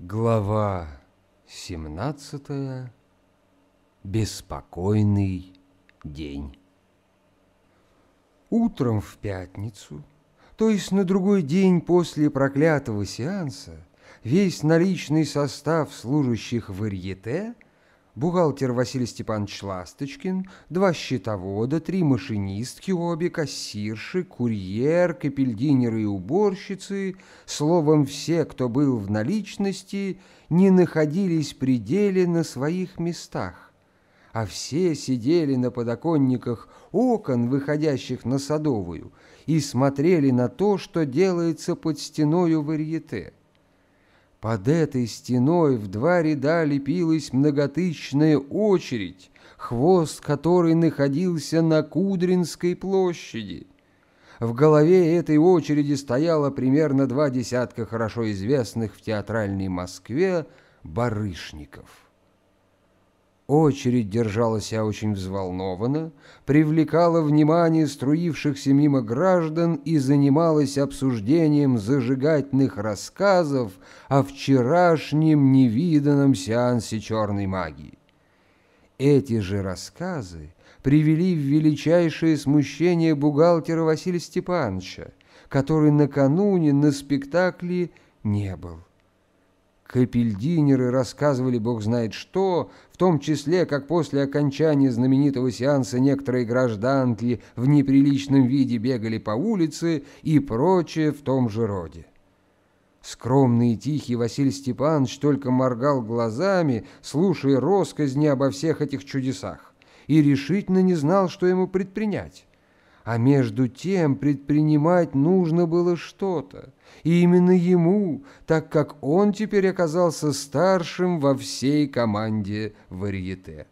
Глава 17. Беспокойный день. Утром в пятницу, то есть на другой день после проклятого сеанса, весь наличный состав служащих в Ирьете – бухгалтер Василий Степанович Ласточкин, два счетовода, три машинистки обе, кассирши, курьер, капельдинеры и уборщицы, словом, все, кто был в наличности, не находились при деле на своих местах, а все сидели на подоконниках окон, выходящих на Садовую, и смотрели на то, что делается под стеною варьете. Под этой стеной в два ряда лепилась многотычная очередь, хвост которой находился на Кудринской площади. В голове этой очереди стояло примерно два десятка хорошо известных в театральной Москве барышников. Очередь держалась я очень взволнованно, привлекала внимание струившихся мимо граждан и занималась обсуждением зажигательных рассказов о вчерашнем невиданном сеансе черной магии. Эти же рассказы привели в величайшее смущение бухгалтера Василия Степановича, который накануне на спектакле не был. Капельдинеры рассказывали бог знает что, том числе, как после окончания знаменитого сеанса некоторые гражданки в неприличном виде бегали по улице и прочее в том же роде. Скромный и тихий Василий Степанович только моргал глазами, слушая росказни обо всех этих чудесах, и решительно не знал, что ему предпринять. А между тем предпринимать нужно было что-то и именно ему, так как он теперь оказался старшим во всей команде варьете.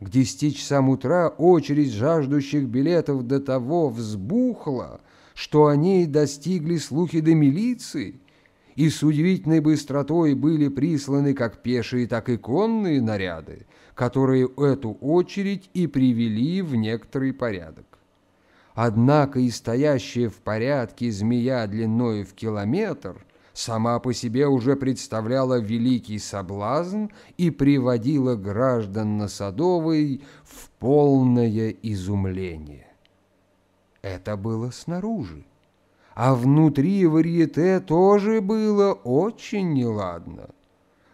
К десяти часам утра очередь жаждущих билетов до того взбухла, что о ней достигли слухи до милиции, и с удивительной быстротой были присланы как пешие, так и конные наряды, которые эту очередь и привели в некоторый порядок. Однако и стоящая в порядке змея длиной в километр сама по себе уже представляла великий соблазн и приводила граждан на Садовой в полное изумление. Это было снаружи. А внутри варьете тоже было очень неладно –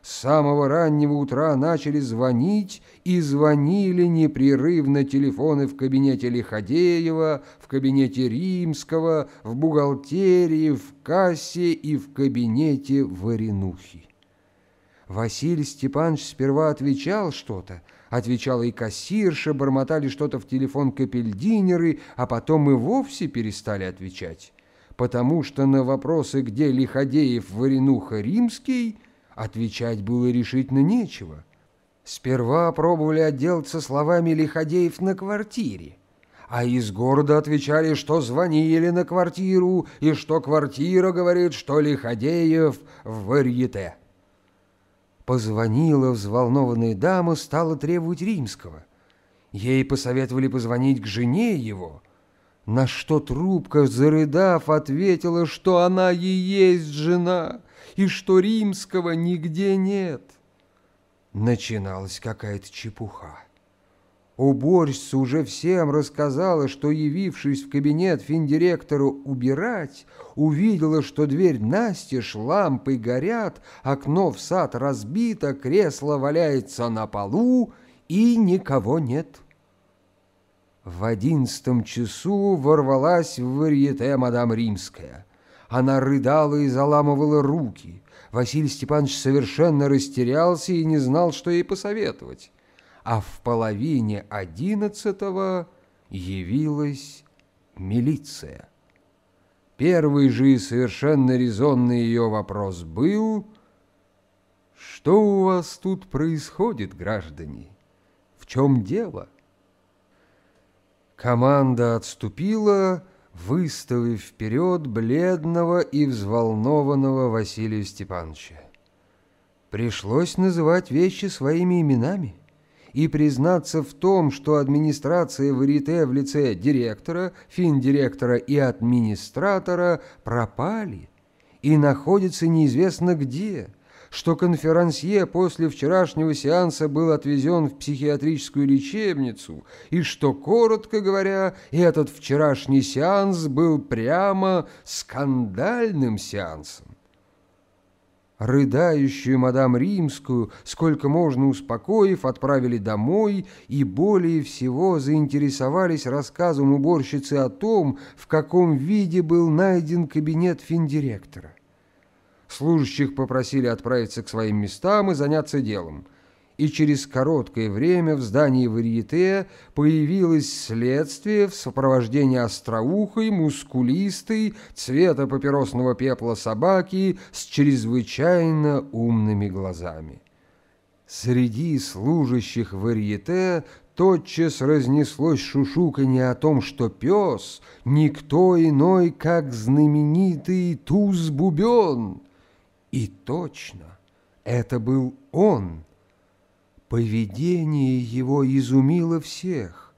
с самого раннего утра начали звонить и звонили непрерывно телефоны в кабинете Лиходеева, в кабинете Римского, в бухгалтерии, в кассе и в кабинете Варенухи. Василий Степанович сперва отвечал что-то, отвечала и кассирша, бормотали что-то в телефон капельдинеры, а потом и вовсе перестали отвечать, потому что на вопросы, где Лиходеев, Варенуха, Римский, Отвечать было решительно нечего. Сперва пробовали отделаться словами лиходеев на квартире, а из города отвечали, что звонили на квартиру и что квартира говорит, что лиходеев в варьете. Позвонила взволнованная дама, стала требовать римского. Ей посоветовали позвонить к жене его, на что трубка, зарыдав, ответила, что она и есть жена — и что римского нигде нет. Начиналась какая-то чепуха. Уборщица уже всем рассказала, что, явившись в кабинет финдиректора убирать, увидела, что дверь настежь, лампы горят, окно в сад разбито, кресло валяется на полу, и никого нет. В одиннадцатом часу ворвалась в варьете мадам Римская. Она рыдала и заламывала руки. Василий Степанович совершенно растерялся и не знал, что ей посоветовать. А в половине одиннадцатого явилась милиция. Первый же и совершенно резонный ее вопрос был «Что у вас тут происходит, граждане? В чем дело?» Команда отступила выставив вперед бледного и взволнованного Василия Степановича. Пришлось называть вещи своими именами и признаться в том, что администрация в Рите в лице директора, финдиректора и администратора пропали и находятся неизвестно где – что конферансье после вчерашнего сеанса был отвезен в психиатрическую лечебницу, и что, коротко говоря, этот вчерашний сеанс был прямо скандальным сеансом рыдающую мадам Римскую, сколько можно успокоив, отправили домой и более всего заинтересовались рассказом уборщицы о том, в каком виде был найден кабинет финдиректора. Служащих попросили отправиться к своим местам и заняться делом. И через короткое время в здании Варьете появилось следствие в сопровождении остроухой, мускулистой, цвета папиросного пепла собаки с чрезвычайно умными глазами. Среди служащих Варьете тотчас разнеслось шушуканье о том, что пес — никто иной, как знаменитый Туз-Бубен — и точно, это был он. Поведение его изумило всех.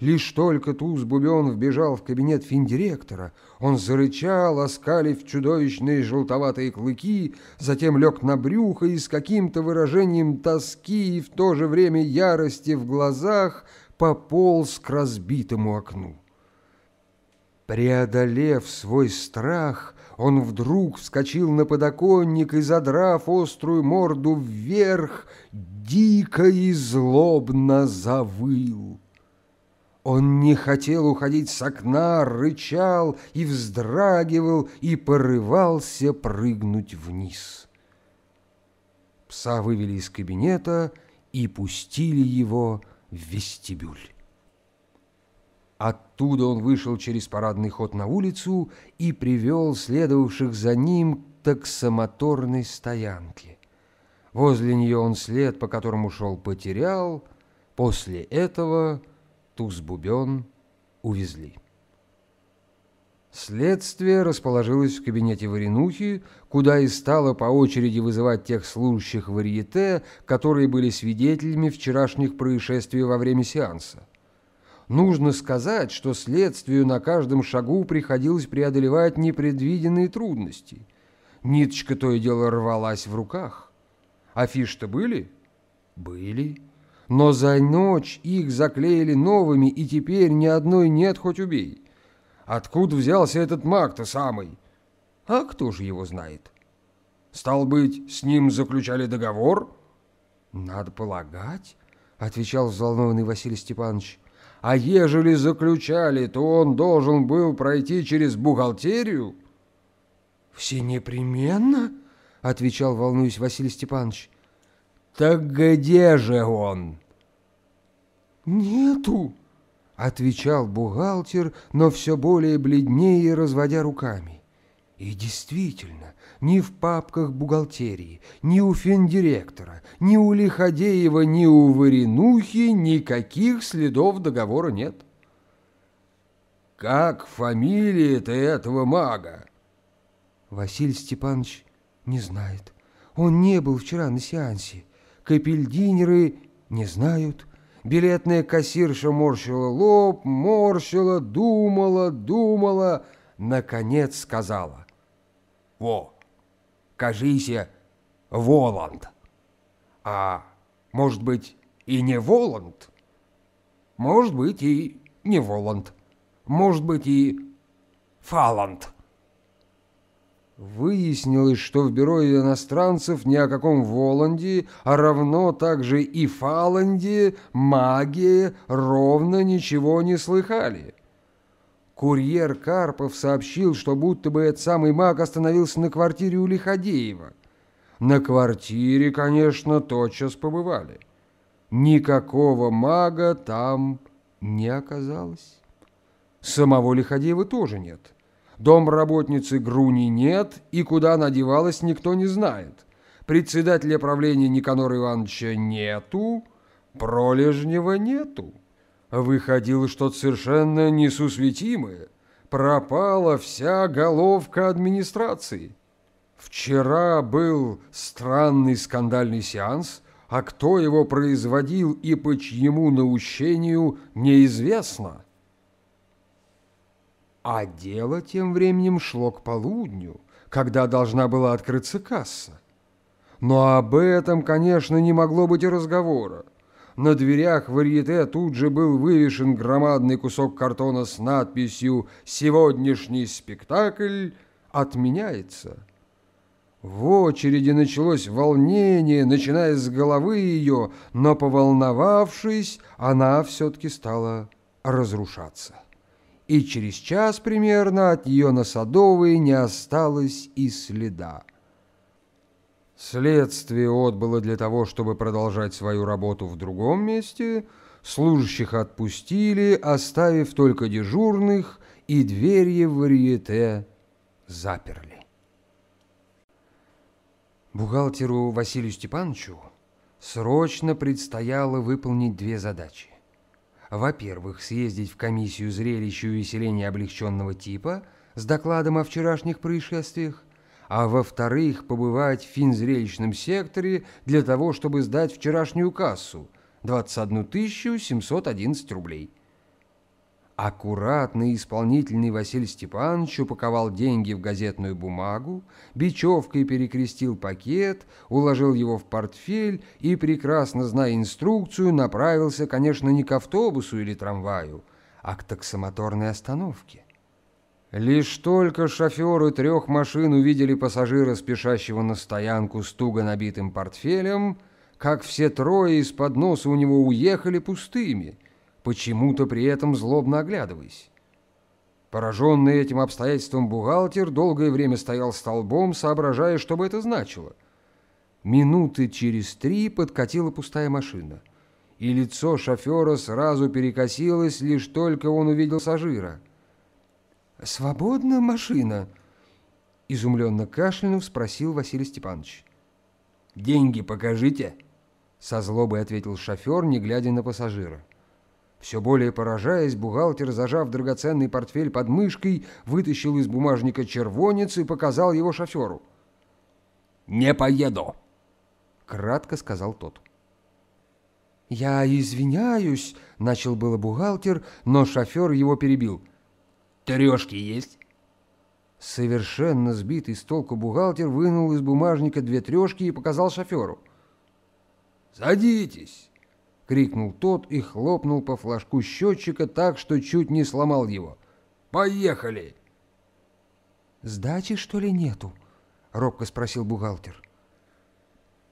Лишь только Туз Бубен вбежал в кабинет финдиректора, он зарычал, оскалив чудовищные желтоватые клыки, затем лег на брюхо и с каким-то выражением тоски и в то же время ярости в глазах пополз к разбитому окну. Преодолев свой страх, он вдруг вскочил на подоконник и, задрав острую морду вверх, дико и злобно завыл. Он не хотел уходить с окна, рычал и вздрагивал, и порывался прыгнуть вниз. Пса вывели из кабинета и пустили его в вестибюль. Оттуда он вышел через парадный ход на улицу и привел следовавших за ним к таксомоторной стоянке. Возле нее он след, по которому шел, потерял. После этого Туз-Бубен увезли. Следствие расположилось в кабинете Варенухи, куда и стало по очереди вызывать тех служащих варьете, которые были свидетелями вчерашних происшествий во время сеанса. Нужно сказать, что следствию на каждом шагу приходилось преодолевать непредвиденные трудности. Ниточка то и дело рвалась в руках. Афиши-то были? Были. Но за ночь их заклеили новыми, и теперь ни одной нет, хоть убей. Откуда взялся этот маг-то самый? А кто же его знает? Стал быть, с ним заключали договор? Надо полагать, отвечал взволнованный Василий Степанович а ежели заключали, то он должен был пройти через бухгалтерию». «Все непременно?» — отвечал, волнуюсь, Василий Степанович. «Так где же он?» «Нету», — отвечал бухгалтер, но все более бледнее, разводя руками. И действительно, ни в папках бухгалтерии, ни у финдиректора, ни у Лиходеева, ни у Варенухи никаких следов договора нет. «Как фамилия-то этого мага?» Василий Степанович не знает. Он не был вчера на сеансе. Капельдинеры не знают. Билетная кассирша морщила лоб, морщила, думала, думала, наконец сказала. «Во!» кажися, Воланд. А может быть и не Воланд? Может быть и не Воланд. Может быть и Фаланд. Выяснилось, что в бюро иностранцев ни о каком Воланде, а равно также и Фаланде, магии ровно ничего не слыхали. Курьер Карпов сообщил, что будто бы этот самый маг остановился на квартире у Лиходеева. На квартире, конечно, тотчас побывали. Никакого мага там не оказалось. Самого Лиходеева тоже нет. Дом работницы Груни нет, и куда она девалась, никто не знает. Председателя правления Никанора Ивановича нету, пролежнего нету. Выходило что-то совершенно несусветимое. Пропала вся головка администрации. Вчера был странный скандальный сеанс, а кто его производил и по чьему наущению, неизвестно. А дело тем временем шло к полудню, когда должна была открыться касса. Но об этом, конечно, не могло быть и разговора. На дверях варьете тут же был вывешен громадный кусок картона с надписью «Сегодняшний спектакль отменяется». В очереди началось волнение, начиная с головы ее, но, поволновавшись, она все-таки стала разрушаться. И через час примерно от ее на Садовой не осталось и следа. Следствие отбыло для того, чтобы продолжать свою работу в другом месте, служащих отпустили, оставив только дежурных, и двери в варьете заперли. Бухгалтеру Василию Степановичу срочно предстояло выполнить две задачи. Во-первых, съездить в комиссию зрелища и увеселения облегченного типа с докладом о вчерашних происшествиях, а во-вторых, побывать в финзрелищном секторе для того, чтобы сдать вчерашнюю кассу – 21 711 рублей. Аккуратный исполнительный Василий Степанович упаковал деньги в газетную бумагу, бечевкой перекрестил пакет, уложил его в портфель и, прекрасно зная инструкцию, направился, конечно, не к автобусу или трамваю, а к таксомоторной остановке. Лишь только шоферы трех машин увидели пассажира, спешащего на стоянку с туго набитым портфелем, как все трое из-под носа у него уехали пустыми, почему-то при этом злобно оглядываясь. Пораженный этим обстоятельством бухгалтер долгое время стоял столбом, соображая, что бы это значило. Минуты через три подкатила пустая машина, и лицо шофера сразу перекосилось, лишь только он увидел сажира – свободна машина?» Изумленно кашлянув, спросил Василий Степанович. «Деньги покажите!» Со злобой ответил шофер, не глядя на пассажира. Все более поражаясь, бухгалтер, зажав драгоценный портфель под мышкой, вытащил из бумажника червонец и показал его шоферу. «Не поеду!» — кратко сказал тот. «Я извиняюсь», — начал было бухгалтер, но шофер его перебил. Четырешки есть?» Совершенно сбитый с толку бухгалтер вынул из бумажника две трешки и показал шоферу. «Садитесь!» — крикнул тот и хлопнул по флажку счетчика так, что чуть не сломал его. «Поехали!» «Сдачи, что ли, нету?» — робко спросил бухгалтер.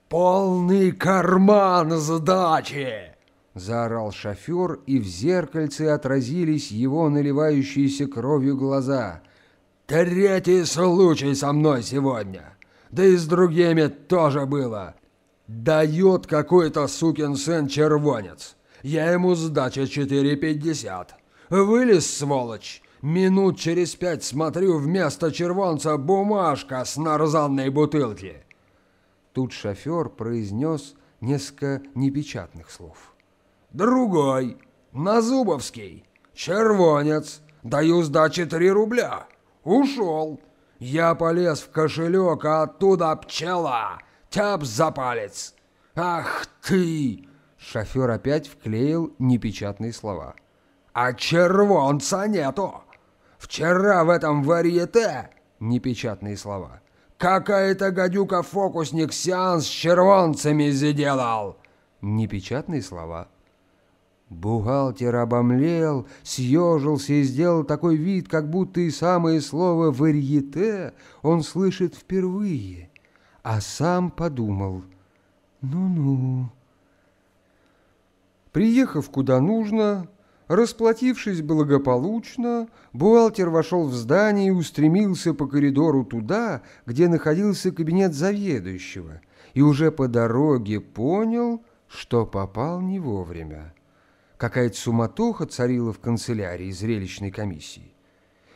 «Полный карман сдачи!» Заорал шофер, и в зеркальце отразились его наливающиеся кровью глаза. «Третий случай со мной сегодня! Да и с другими тоже было! Дает какой-то сукин сын червонец! Я ему сдача 4,50! Вылез, сволочь! Минут через пять смотрю, вместо червонца бумажка с нарзанной бутылки!» Тут шофер произнес несколько непечатных слов. Другой. Назубовский. Червонец. Даю сдачи 3 рубля. Ушел. Я полез в кошелек, а оттуда пчела. Тяп за палец. Ах ты! Шофер опять вклеил непечатные слова. А червонца нету. Вчера в этом варьете... Непечатные слова. Какая-то гадюка-фокусник сеанс с червонцами заделал Непечатные слова. Бухгалтер обомлел, съежился и сделал такой вид, как будто и самое слово «варьете» он слышит впервые, а сам подумал «ну-ну». Приехав куда нужно, расплатившись благополучно, бухгалтер вошел в здание и устремился по коридору туда, где находился кабинет заведующего, и уже по дороге понял, что попал не вовремя. Какая-то суматоха царила в канцелярии зрелищной комиссии.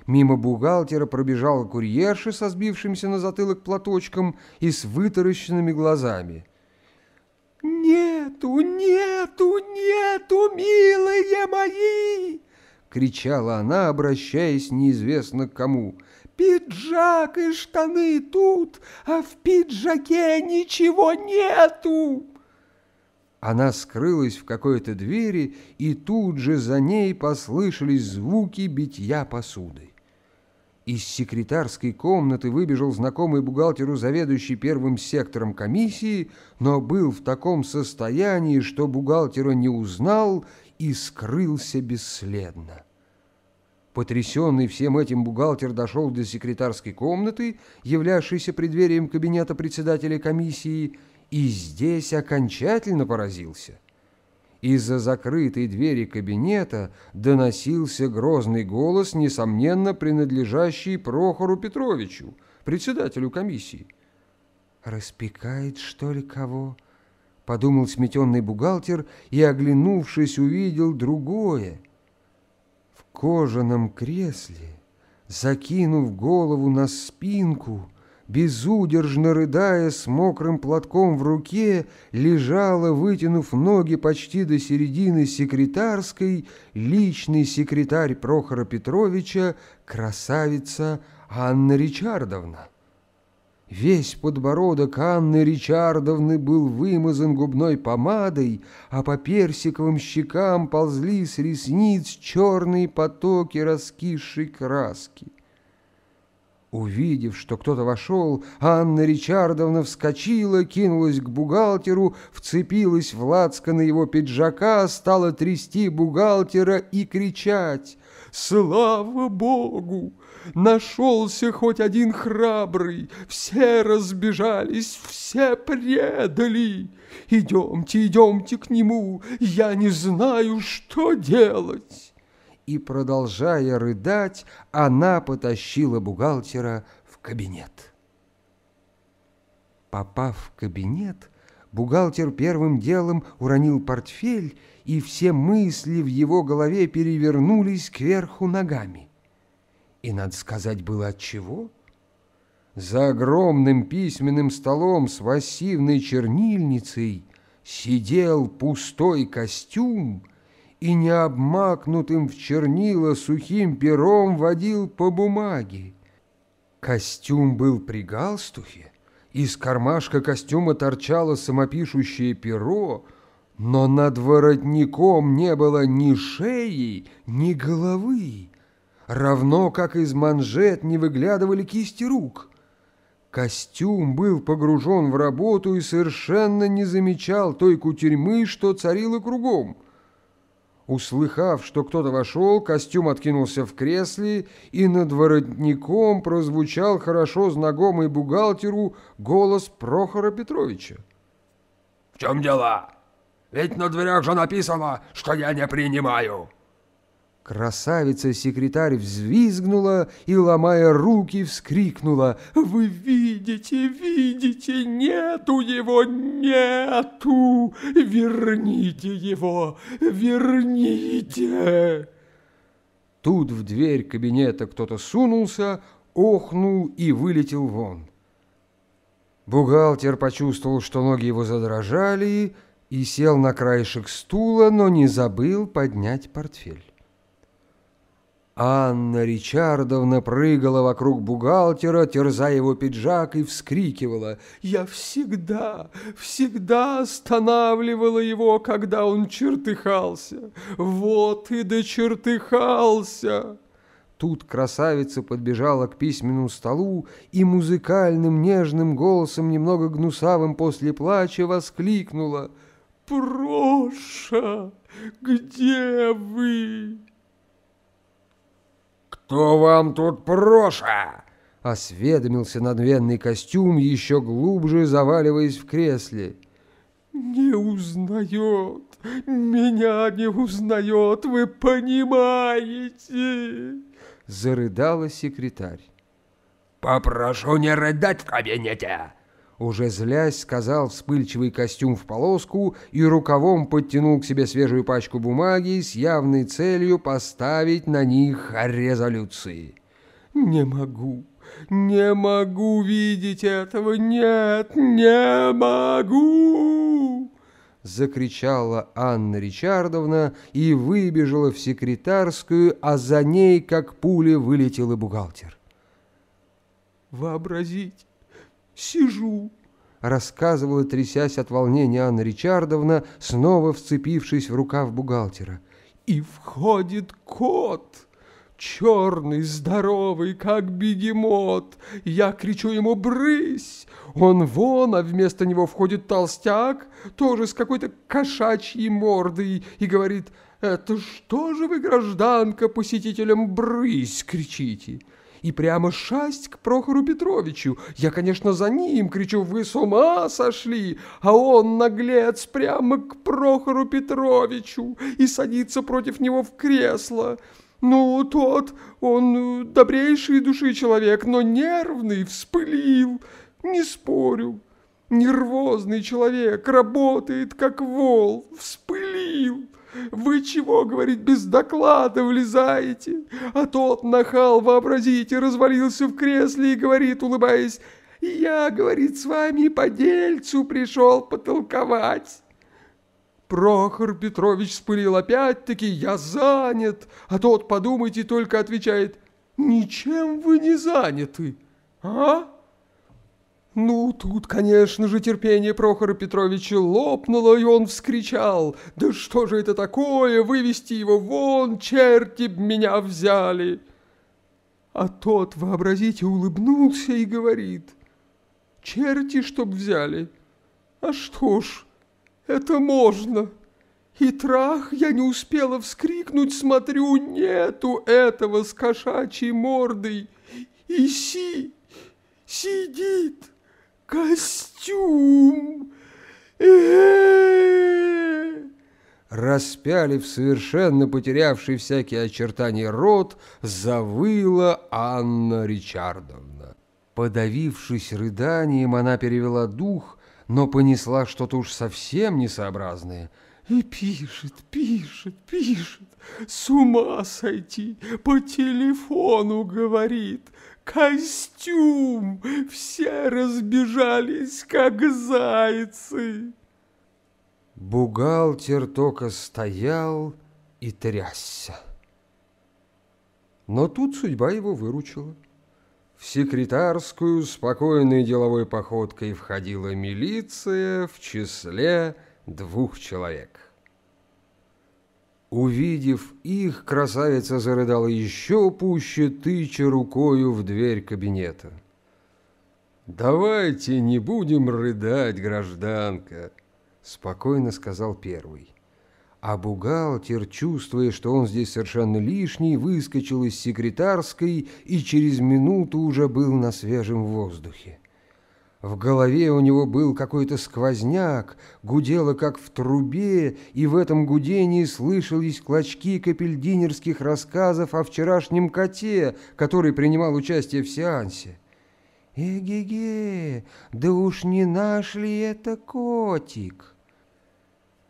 Мимо бухгалтера пробежала курьерша со сбившимся на затылок платочком и с вытаращенными глазами. «Нету, нету, нету, милые мои!» — кричала она, обращаясь неизвестно к кому. «Пиджак и штаны тут, а в пиджаке ничего нету!» Она скрылась в какой-то двери, и тут же за ней послышались звуки битья посуды. Из секретарской комнаты выбежал знакомый бухгалтеру заведующий первым сектором комиссии, но был в таком состоянии, что бухгалтера не узнал и скрылся бесследно. Потрясенный всем этим бухгалтер дошел до секретарской комнаты, являвшейся преддверием кабинета председателя комиссии, и здесь окончательно поразился. Из-за закрытой двери кабинета доносился грозный голос, несомненно принадлежащий Прохору Петровичу, председателю комиссии. «Распекает, что ли, кого?» — подумал сметенный бухгалтер и, оглянувшись, увидел другое. В кожаном кресле, закинув голову на спинку, безудержно рыдая, с мокрым платком в руке, лежала, вытянув ноги почти до середины секретарской, личный секретарь Прохора Петровича, красавица Анна Ричардовна. Весь подбородок Анны Ричардовны был вымазан губной помадой, а по персиковым щекам ползли с ресниц черные потоки раскисшей краски. Увидев, что кто-то вошел, Анна Ричардовна вскочила, кинулась к бухгалтеру, вцепилась в на его пиджака, стала трясти бухгалтера и кричать «Слава Богу! Нашелся хоть один храбрый! Все разбежались, все предали! Идемте, идемте к нему! Я не знаю, что делать!» и, продолжая рыдать, она потащила бухгалтера в кабинет. Попав в кабинет, бухгалтер первым делом уронил портфель, и все мысли в его голове перевернулись кверху ногами. И, надо сказать, было отчего? За огромным письменным столом с массивной чернильницей сидел пустой костюм, и не обмакнутым в чернила сухим пером водил по бумаге. Костюм был при галстухе, из кармашка костюма торчало самопишущее перо, но над воротником не было ни шеи, ни головы, равно как из манжет не выглядывали кисти рук. Костюм был погружен в работу и совершенно не замечал той кутерьмы, что царила кругом. Услыхав, что кто-то вошел, костюм откинулся в кресле, и над воротником прозвучал хорошо знакомый бухгалтеру голос Прохора Петровича. «В чем дело? Ведь на дверях же написано, что я не принимаю!» Красавица-секретарь взвизгнула и, ломая руки, вскрикнула. «Вы видите, видите, нету его, нету! Верните его, верните!» Тут в дверь кабинета кто-то сунулся, охнул и вылетел вон. Бухгалтер почувствовал, что ноги его задрожали, и сел на краешек стула, но не забыл поднять портфель. Анна Ричардовна прыгала вокруг бухгалтера, терзая его пиджак, и вскрикивала. «Я всегда, всегда останавливала его, когда он чертыхался. Вот и дочертыхался!» Тут красавица подбежала к письменному столу и музыкальным нежным голосом, немного гнусавым после плача, воскликнула. «Проша, где вы?» «Что вам тут проша?» Осведомился надвенный костюм, еще глубже заваливаясь в кресле. «Не узнает, меня не узнает, вы понимаете!» Зарыдала секретарь. «Попрошу не рыдать в кабинете!» Уже злясь, сказал вспыльчивый костюм в полоску и рукавом подтянул к себе свежую пачку бумаги с явной целью поставить на них резолюции. «Не могу, не могу видеть этого, нет, не могу!» закричала Анна Ричардовна и выбежала в секретарскую, а за ней, как пуля, вылетел и бухгалтер. «Вообразить! сижу», — рассказывала, трясясь от волнения Анна Ричардовна, снова вцепившись в рукав бухгалтера. «И входит кот!» черный, здоровый, как бегемот. Я кричу ему «брысь!» Он вон, а вместо него входит толстяк, тоже с какой-то кошачьей мордой, и говорит «Это что же вы, гражданка, посетителям брысь кричите?» и прямо шасть к Прохору Петровичу. Я, конечно, за ним, кричу, вы с ума сошли, а он, наглец, прямо к Прохору Петровичу и садится против него в кресло. Ну, тот, он э, добрейший души человек, но нервный, вспылил, не спорю. Нервозный человек, работает как вол, вспылил. Вы чего, говорит, без доклада влезаете? А тот нахал, вообразите, развалился в кресле и говорит, улыбаясь, «Я, говорит, с вами по дельцу пришел потолковать». Прохор Петрович вспылил опять-таки, «Я занят». А тот, подумайте, только отвечает, «Ничем вы не заняты, а?» Ну, тут, конечно же, терпение Прохора Петровича лопнуло, и он вскричал. «Да что же это такое? Вывести его вон, черти б меня взяли!» А тот, вообразите, улыбнулся и говорит. «Черти, чтоб взяли! А что ж, это можно!» И трах, я не успела вскрикнуть, смотрю, нету этого с кошачьей мордой. И си сидит. Костюм! Распяли в совершенно потерявший всякие очертания рот, завыла Анна Ричардовна. Подавившись рыданием, она перевела дух, но понесла что-то уж совсем несообразное – и пишет, пишет, пишет. С ума сойти, по телефону говорит. Костюм! Все разбежались, как зайцы!» Бухгалтер только стоял и трясся. Но тут судьба его выручила. В секретарскую спокойной деловой походкой входила милиция в числе двух человек. Увидев их, красавица зарыдала еще пуще, тыча рукою в дверь кабинета. «Давайте не будем рыдать, гражданка», – спокойно сказал первый. А бухгалтер, чувствуя, что он здесь совершенно лишний, выскочил из секретарской и через минуту уже был на свежем воздухе. В голове у него был какой-то сквозняк, гудело как в трубе, и в этом гудении слышались клочки капельдинерских рассказов о вчерашнем коте, который принимал участие в сеансе. эге да уж не нашли это котик?»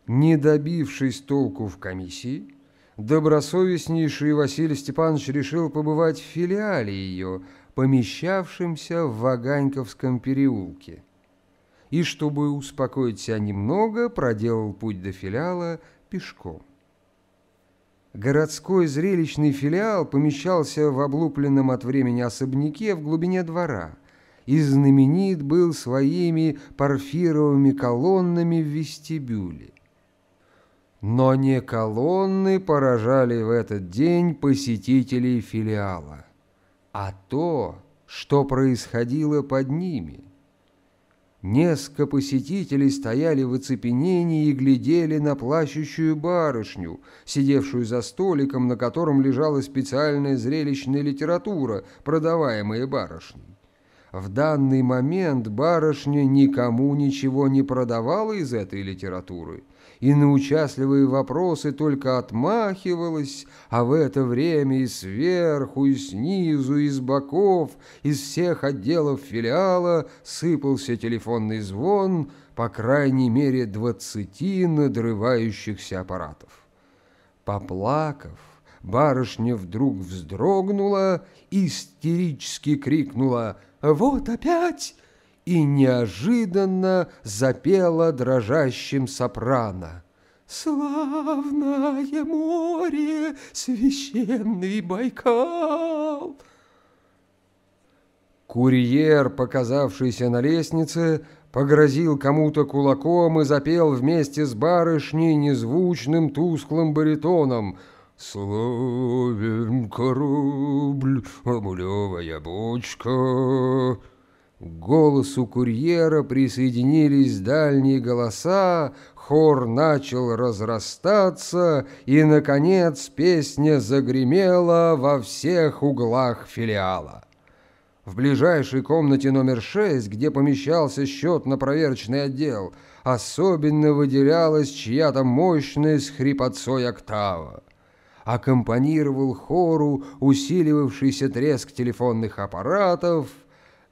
Не добившись толку в комиссии, добросовестнейший Василий Степанович решил побывать в филиале ее – помещавшимся в Ваганьковском переулке. И, чтобы успокоить себя немного, проделал путь до филиала пешком. Городской зрелищный филиал помещался в облупленном от времени особняке в глубине двора и знаменит был своими порфировыми колоннами в вестибюле. Но не колонны поражали в этот день посетителей филиала а то, что происходило под ними. Несколько посетителей стояли в оцепенении и глядели на плащущую барышню, сидевшую за столиком, на котором лежала специальная зрелищная литература, продаваемая барышней. В данный момент барышня никому ничего не продавала из этой литературы – и на участливые вопросы только отмахивалась, а в это время и сверху, и снизу, и с боков, из всех отделов филиала сыпался телефонный звон, по крайней мере, двадцати надрывающихся аппаратов. Поплакав, барышня вдруг вздрогнула, и истерически крикнула «Вот опять!» и неожиданно запела дрожащим сопрано. «Славное море, священный Байкал!» Курьер, показавшийся на лестнице, погрозил кому-то кулаком и запел вместе с барышней незвучным тусклым баритоном – Славен корабль, омлевая бочка. К голосу курьера присоединились дальние голоса, хор начал разрастаться, и, наконец, песня загремела во всех углах филиала. В ближайшей комнате номер шесть, где помещался счет на проверочный отдел, особенно выделялась чья-то мощная с хрипотцой октава. Аккомпанировал хору усиливавшийся треск телефонных аппаратов –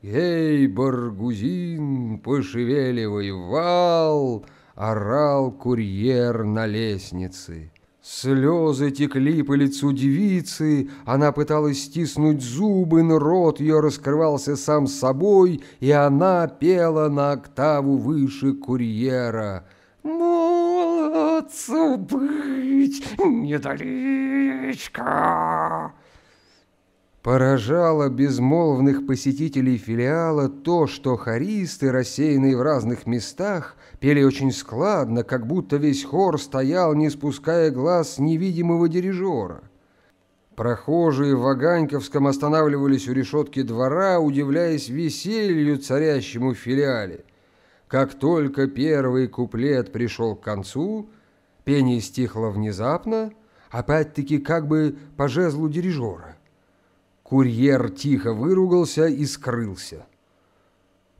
«Эй, баргузин, пошевеливай вал!» Орал курьер на лестнице. Слезы текли по лицу девицы, она пыталась стиснуть зубы, но рот ее раскрывался сам собой, и она пела на октаву выше курьера. «Молодцу быть недалечко!» Поражало безмолвных посетителей филиала то, что хористы, рассеянные в разных местах, пели очень складно, как будто весь хор стоял, не спуская глаз невидимого дирижера. Прохожие в Ваганьковском останавливались у решетки двора, удивляясь веселью царящему в филиале. Как только первый куплет пришел к концу, пение стихло внезапно, а опять-таки как бы по жезлу дирижера. Курьер тихо выругался и скрылся.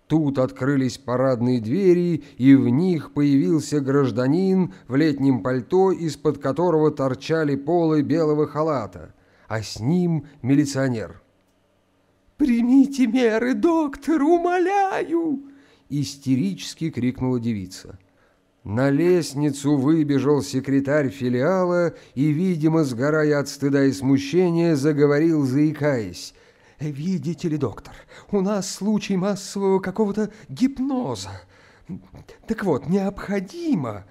Тут открылись парадные двери, и в них появился гражданин в летнем пальто, из-под которого торчали полы белого халата, а с ним милиционер. «Примите меры, доктор, умоляю!» истерически крикнула девица. На лестницу выбежал секретарь филиала и, видимо, сгорая от стыда и смущения, заговорил, заикаясь. «Видите ли, доктор, у нас случай массового какого-то гипноза. Так вот, необходимо...»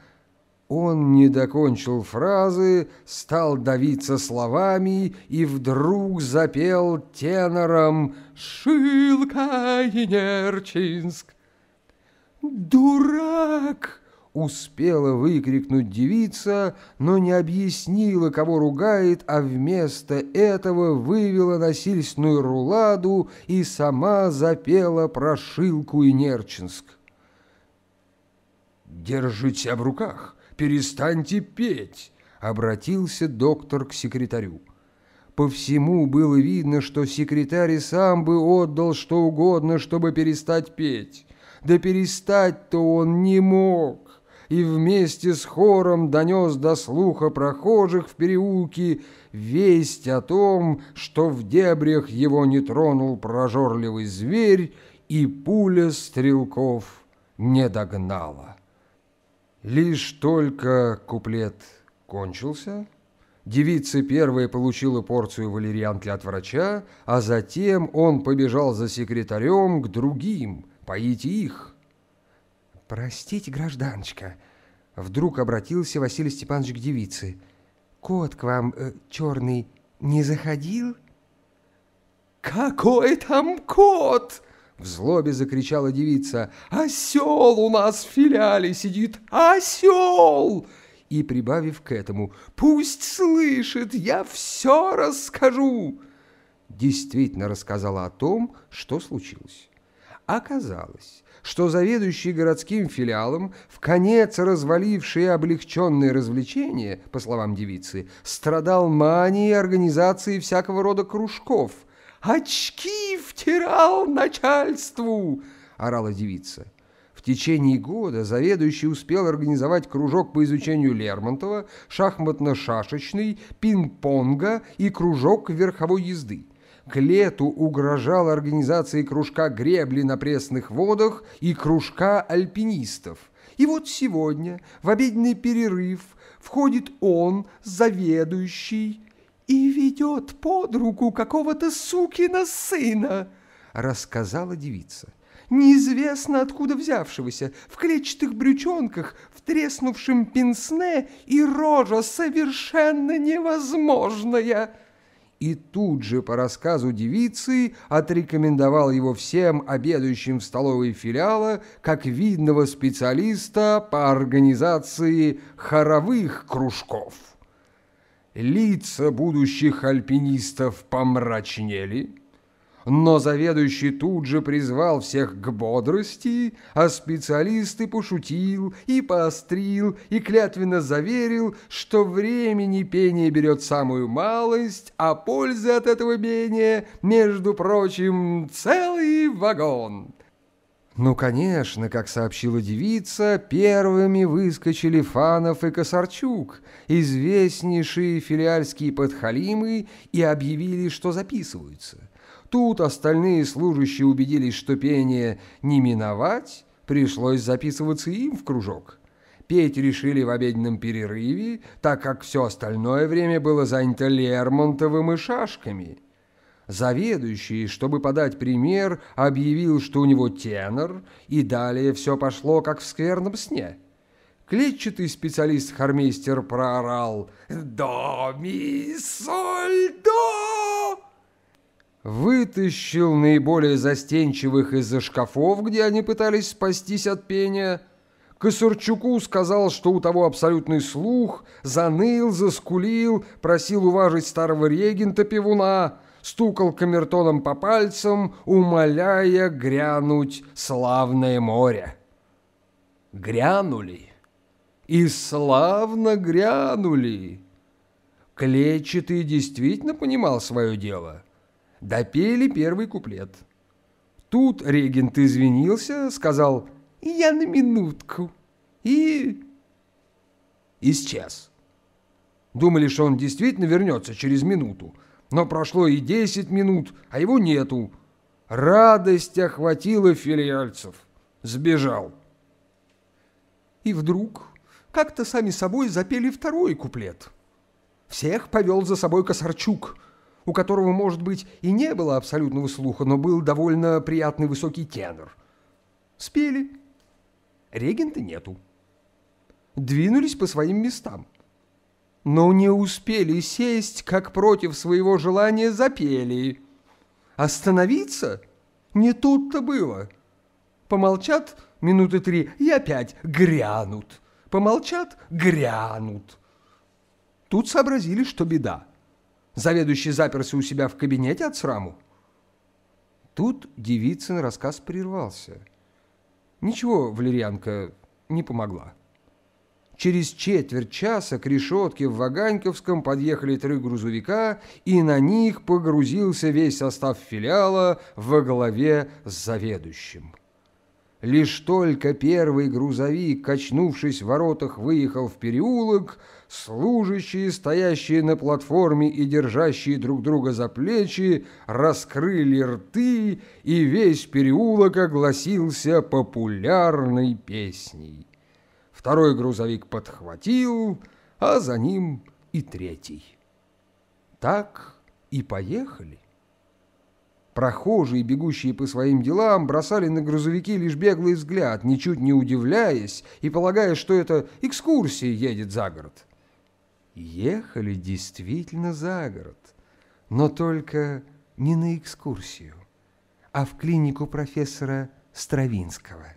Он не докончил фразы, стал давиться словами и вдруг запел тенором «Шилка и Нерчинск». «Дурак!» успела выкрикнуть девица, но не объяснила, кого ругает, а вместо этого вывела насильственную руладу и сама запела прошилку и Нерчинск. «Держите себя в руках, перестаньте петь!» — обратился доктор к секретарю. По всему было видно, что секретарь сам бы отдал что угодно, чтобы перестать петь. Да перестать-то он не мог и вместе с хором донес до слуха прохожих в переулке весть о том, что в дебрях его не тронул прожорливый зверь, и пуля стрелков не догнала. Лишь только куплет кончился, девица первая получила порцию валерьянки от врача, а затем он побежал за секретарем к другим поить их. «Простите, гражданочка», — вдруг обратился Василий Степанович к девице. «Кот к вам, э, черный, не заходил?» «Какой там кот?» — в злобе закричала девица. «Осел у нас в филиале сидит! Осел!» И, прибавив к этому, «Пусть слышит, я все расскажу!» Действительно рассказала о том, что случилось. Оказалось, что заведующий городским филиалом, в конец разваливший облегченные развлечения, по словам девицы, страдал манией организации всякого рода кружков. «Очки втирал начальству!» – орала девица. В течение года заведующий успел организовать кружок по изучению Лермонтова, шахматно-шашечный, пинг-понга и кружок верховой езды к лету угрожал организации кружка гребли на пресных водах и кружка альпинистов. И вот сегодня, в обеденный перерыв, входит он, заведующий, и ведет под руку какого-то сукина сына, рассказала девица неизвестно откуда взявшегося, в клетчатых брючонках, в треснувшем пенсне, и рожа совершенно невозможная и тут же, по рассказу девицы, отрекомендовал его всем обедающим в столовой филиала как видного специалиста по организации хоровых кружков. Лица будущих альпинистов помрачнели – но заведующий тут же призвал всех к бодрости, а специалисты пошутил, и поострил, и клятвенно заверил, что времени пение берет самую малость, а пользы от этого пения, между прочим, целый вагон. Ну, конечно, как сообщила девица, первыми выскочили Фанов и Косарчук, известнейшие филиальские подхалимы, и объявили, что записываются. Тут остальные служащие убедились, что пение не миновать, пришлось записываться им в кружок. Петь решили в обеденном перерыве, так как все остальное время было занято Лермонтовым и шашками. Заведующий, чтобы подать пример, объявил, что у него тенор, и далее все пошло, как в скверном сне. Клетчатый специалист-хормейстер проорал «До ми соль до!» вытащил наиболее застенчивых из-за шкафов, где они пытались спастись от пения. Косурчуку сказал, что у того абсолютный слух, заныл, заскулил, просил уважить старого регента пивуна, стукал камертоном по пальцам, умоляя грянуть славное море. Грянули. И славно грянули. Клечатый действительно понимал свое дело — допели первый куплет. Тут регент извинился, сказал «Я на минутку» и исчез. Думали, что он действительно вернется через минуту, но прошло и десять минут, а его нету. Радость охватила филиальцев. Сбежал. И вдруг как-то сами собой запели второй куплет. Всех повел за собой Косарчук – у которого, может быть, и не было абсолютного слуха, но был довольно приятный высокий тенор. Спели. Регента нету. Двинулись по своим местам. Но не успели сесть, как против своего желания запели. Остановиться не тут-то было. Помолчат минуты три и опять грянут. Помолчат — грянут. Тут сообразили, что беда. Заведующий заперся у себя в кабинете от сраму. Тут Девицын рассказ прервался. Ничего валерьянка не помогла. Через четверть часа к решетке в Ваганьковском подъехали три грузовика, и на них погрузился весь состав филиала во главе с заведующим. Лишь только первый грузовик, качнувшись в воротах, выехал в переулок – Служащие, стоящие на платформе и держащие друг друга за плечи, раскрыли рты, и весь переулок огласился популярной песней. Второй грузовик подхватил, а за ним и третий. Так и поехали. Прохожие, бегущие по своим делам, бросали на грузовики лишь беглый взгляд, ничуть не удивляясь и полагая, что это экскурсия едет за город ехали действительно за город, но только не на экскурсию, а в клинику профессора Стравинского.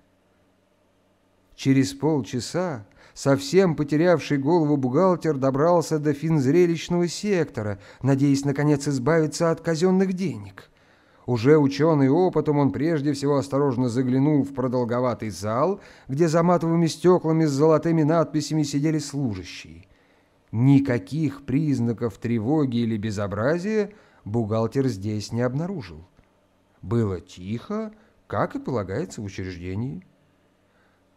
Через полчаса совсем потерявший голову бухгалтер добрался до финзрелищного сектора, надеясь, наконец, избавиться от казенных денег. Уже ученый опытом он прежде всего осторожно заглянул в продолговатый зал, где за матовыми стеклами с золотыми надписями сидели служащие – Никаких признаков тревоги или безобразия бухгалтер здесь не обнаружил. Было тихо, как и полагается в учреждении.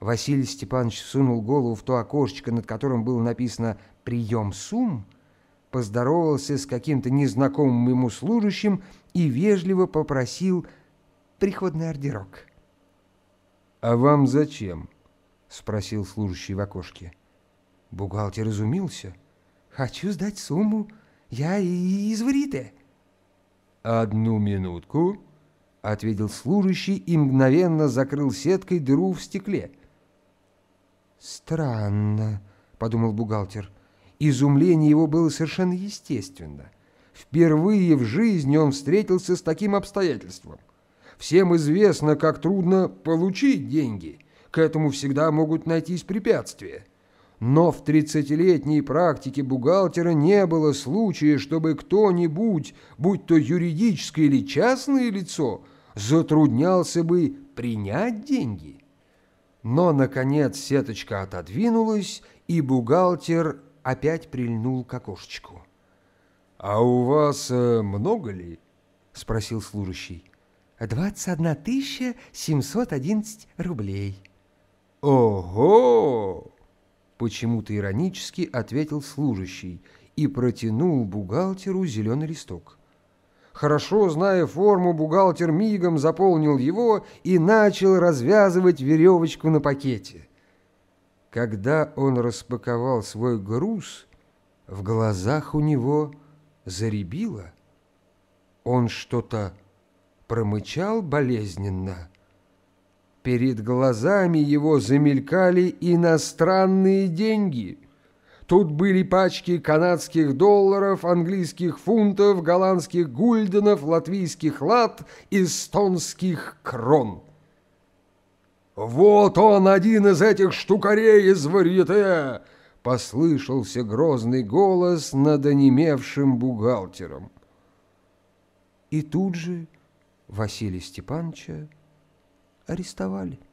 Василий Степанович сунул голову в то окошечко, над которым было написано «Прием сумм», поздоровался с каким-то незнакомым ему служащим и вежливо попросил приходный ордерок. «А вам зачем?» — спросил служащий в окошке. Бухгалтер изумился — Хочу сдать сумму. Я из Вариты». «Одну минутку», — ответил служащий и мгновенно закрыл сеткой дыру в стекле. «Странно», — подумал бухгалтер. Изумление его было совершенно естественно. Впервые в жизни он встретился с таким обстоятельством. Всем известно, как трудно получить деньги. К этому всегда могут найтись препятствия. Но в 30-летней практике бухгалтера не было случая, чтобы кто-нибудь, будь то юридическое или частное лицо, затруднялся бы принять деньги. Но, наконец, сеточка отодвинулась, и бухгалтер опять прильнул к окошечку. «А у вас э, много ли?» – спросил служащий. «Двадцать одна тысяча семьсот одиннадцать рублей». «Ого!» Почему-то иронически ответил служащий и протянул бухгалтеру зеленый листок. Хорошо зная форму, бухгалтер мигом заполнил его и начал развязывать веревочку на пакете. Когда он распаковал свой груз, в глазах у него заребило. Он что-то промычал болезненно Перед глазами его замелькали иностранные деньги. Тут были пачки канадских долларов, английских фунтов, голландских гульденов, латвийских лат, эстонских крон. «Вот он, один из этих штукарей из Варьете!» — послышался грозный голос над онемевшим бухгалтером. И тут же Василий Степанович арестовали.